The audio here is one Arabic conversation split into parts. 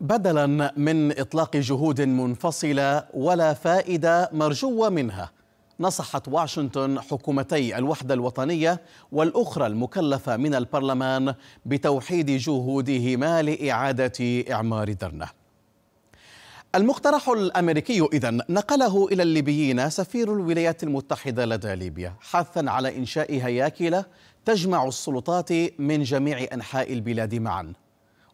بدلا من اطلاق جهود منفصله ولا فائده مرجوه منها نصحت واشنطن حكومتي الوحده الوطنيه والاخرى المكلفه من البرلمان بتوحيد جهودهما لاعاده اعمار درنا المقترح الامريكي اذا نقله الى الليبيين سفير الولايات المتحده لدى ليبيا حثا على انشاء هياكل تجمع السلطات من جميع انحاء البلاد معا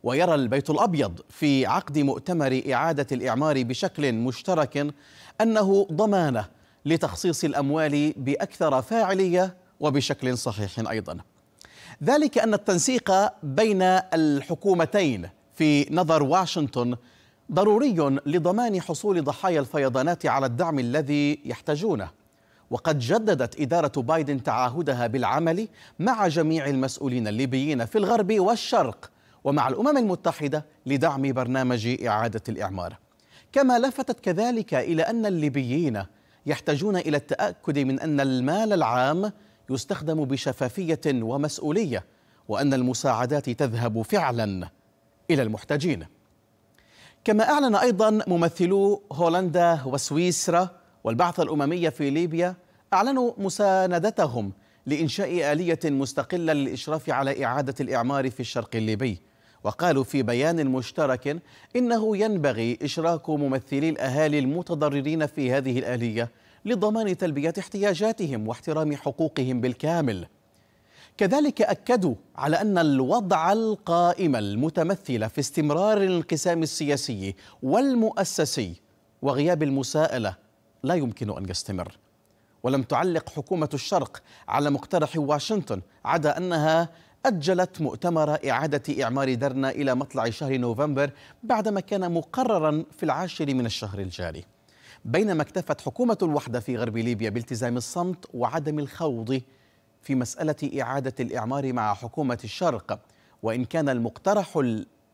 ويرى البيت الابيض في عقد مؤتمر اعاده الاعمار بشكل مشترك انه ضمانه لتخصيص الاموال باكثر فاعليه وبشكل صحيح ايضا. ذلك ان التنسيق بين الحكومتين في نظر واشنطن ضروري لضمان حصول ضحايا الفيضانات على الدعم الذي يحتاجونه وقد جددت إدارة بايدن تعاهدها بالعمل مع جميع المسؤولين الليبيين في الغرب والشرق ومع الأمم المتحدة لدعم برنامج إعادة الإعمار كما لفتت كذلك إلى أن الليبيين يحتاجون إلى التأكد من أن المال العام يستخدم بشفافية ومسؤولية وأن المساعدات تذهب فعلا إلى المحتاجين كما أعلن أيضا ممثلو هولندا وسويسرا والبعثة الأممية في ليبيا أعلنوا مساندتهم لإنشاء آلية مستقلة للإشراف على إعادة الإعمار في الشرق الليبي وقالوا في بيان مشترك إنه ينبغي إشراك ممثلي الأهالي المتضررين في هذه الآلية لضمان تلبية احتياجاتهم واحترام حقوقهم بالكامل كذلك أكدوا على أن الوضع القائم المتمثل في استمرار الانقسام السياسي والمؤسسي وغياب المساءلة لا يمكن أن يستمر ولم تعلق حكومة الشرق على مقترح واشنطن عدا أنها أجلت مؤتمر إعادة إعمار درنا إلى مطلع شهر نوفمبر بعدما كان مقررا في العاشر من الشهر الجاري بينما اكتفت حكومة الوحدة في غرب ليبيا بالتزام الصمت وعدم الخوض في مسألة إعادة الإعمار مع حكومة الشرق وإن كان المقترح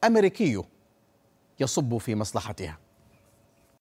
الأمريكي يصب في مصلحتها